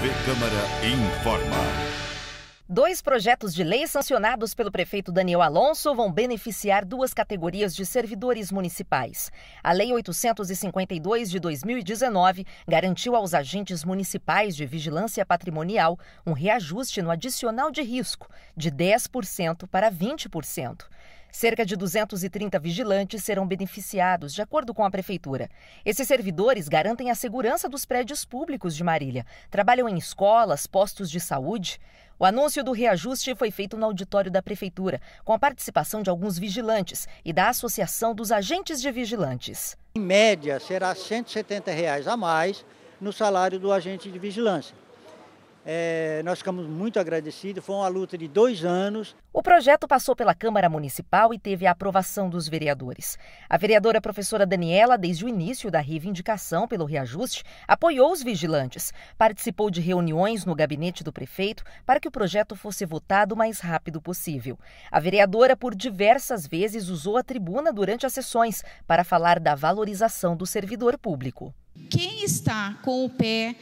TV Câmara informa. Dois projetos de lei sancionados pelo prefeito Daniel Alonso vão beneficiar duas categorias de servidores municipais. A Lei 852 de 2019 garantiu aos agentes municipais de vigilância patrimonial um reajuste no adicional de risco de 10% para 20%. Cerca de 230 vigilantes serão beneficiados, de acordo com a Prefeitura. Esses servidores garantem a segurança dos prédios públicos de Marília, trabalham em escolas, postos de saúde. O anúncio do reajuste foi feito no auditório da Prefeitura, com a participação de alguns vigilantes e da Associação dos Agentes de Vigilantes. Em média, será R$ 170 reais a mais no salário do agente de vigilância. É, nós ficamos muito agradecidos. Foi uma luta de dois anos. O projeto passou pela Câmara Municipal e teve a aprovação dos vereadores. A vereadora professora Daniela, desde o início da reivindicação pelo reajuste, apoiou os vigilantes, participou de reuniões no gabinete do prefeito para que o projeto fosse votado o mais rápido possível. A vereadora, por diversas vezes, usou a tribuna durante as sessões para falar da valorização do servidor público. Quem está com o pé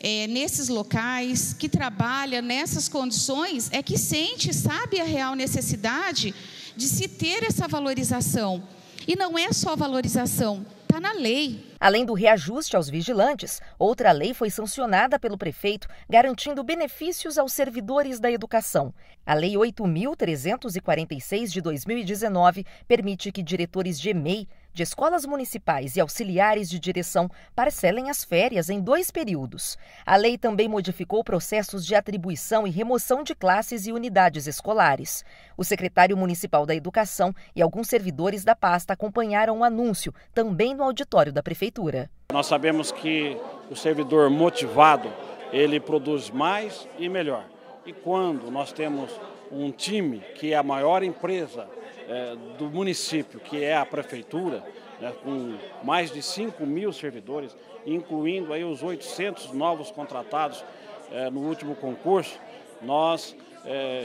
é, nesses locais, que trabalha nessas condições, é que sente, sabe a real necessidade de se ter essa valorização. E não é só valorização, está na lei. Além do reajuste aos vigilantes, outra lei foi sancionada pelo prefeito, garantindo benefícios aos servidores da educação. A Lei 8.346 de 2019 permite que diretores de EMEI de escolas municipais e auxiliares de direção parcelem as férias em dois períodos. A lei também modificou processos de atribuição e remoção de classes e unidades escolares. O secretário municipal da Educação e alguns servidores da pasta acompanharam o anúncio, também no auditório da Prefeitura. Nós sabemos que o servidor motivado ele produz mais e melhor. E quando nós temos um time que é a maior empresa é, do município, que é a prefeitura, né, com mais de 5 mil servidores, incluindo aí os 800 novos contratados é, no último concurso, nós é,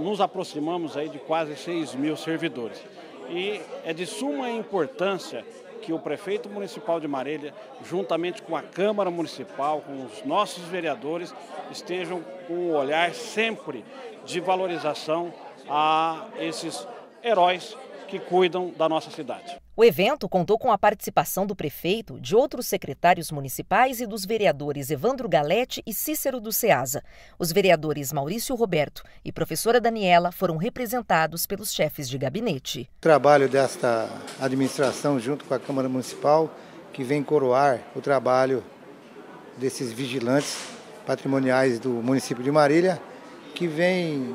nos aproximamos aí de quase 6 mil servidores. E é de suma importância que o prefeito municipal de Marília, juntamente com a Câmara Municipal, com os nossos vereadores, estejam com um olhar sempre de valorização a esses heróis que cuidam da nossa cidade. O evento contou com a participação do prefeito, de outros secretários municipais e dos vereadores Evandro Galete e Cícero do Ceasa. Os vereadores Maurício Roberto e professora Daniela foram representados pelos chefes de gabinete. O trabalho desta administração junto com a Câmara Municipal que vem coroar o trabalho desses vigilantes patrimoniais do município de Marília, que vem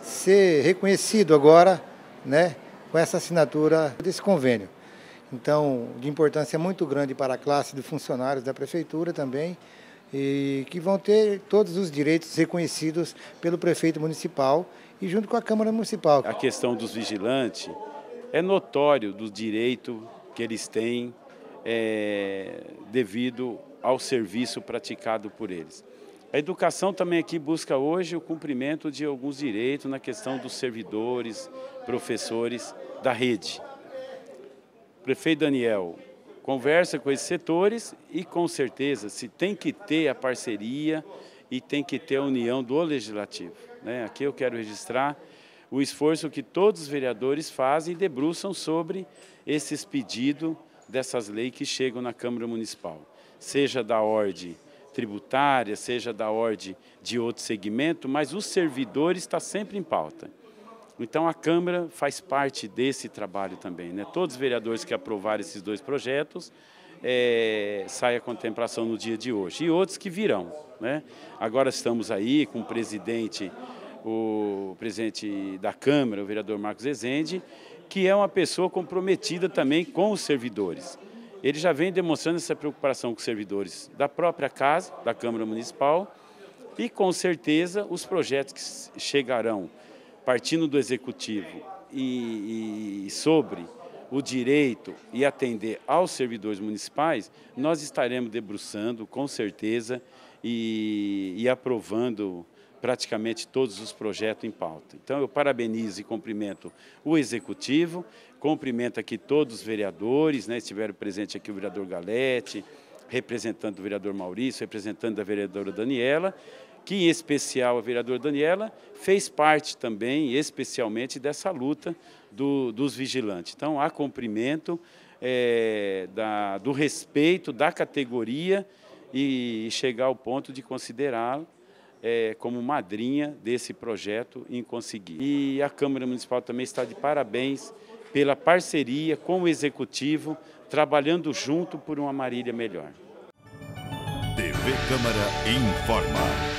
ser reconhecido agora, né? com essa assinatura desse convênio. Então, de importância muito grande para a classe de funcionários da prefeitura também, e que vão ter todos os direitos reconhecidos pelo prefeito municipal e junto com a Câmara Municipal. A questão dos vigilantes é notório do direito que eles têm é, devido ao serviço praticado por eles. A educação também aqui busca hoje o cumprimento de alguns direitos na questão dos servidores, professores da rede. Prefeito Daniel, conversa com esses setores e com certeza se tem que ter a parceria e tem que ter a união do legislativo. Né? Aqui eu quero registrar o esforço que todos os vereadores fazem e debruçam sobre esses pedidos dessas leis que chegam na Câmara Municipal, seja da ordem tributária, seja da ordem de outro segmento, mas o servidor está sempre em pauta. Então a Câmara faz parte desse trabalho também. Né? Todos os vereadores que aprovaram esses dois projetos é, sai a contemplação no dia de hoje. E outros que virão. Né? Agora estamos aí com o presidente, o presidente da Câmara, o vereador Marcos Ezende, que é uma pessoa comprometida também com os servidores ele já vem demonstrando essa preocupação com os servidores da própria casa, da Câmara Municipal, e com certeza os projetos que chegarão partindo do Executivo e, e sobre o direito e atender aos servidores municipais, nós estaremos debruçando com certeza e, e aprovando praticamente todos os projetos em pauta. Então, eu parabenizo e cumprimento o Executivo, cumprimento aqui todos os vereadores, né, estiveram presentes aqui o vereador Galete, representante do vereador Maurício, representante da vereadora Daniela, que em especial a vereadora Daniela fez parte também, especialmente, dessa luta do, dos vigilantes. Então, há cumprimento é, da, do respeito da categoria e, e chegar ao ponto de considerá-lo é, como madrinha desse projeto em conseguir. E a Câmara Municipal também está de parabéns pela parceria com o Executivo, trabalhando junto por uma Marília melhor. TV Câmara informa.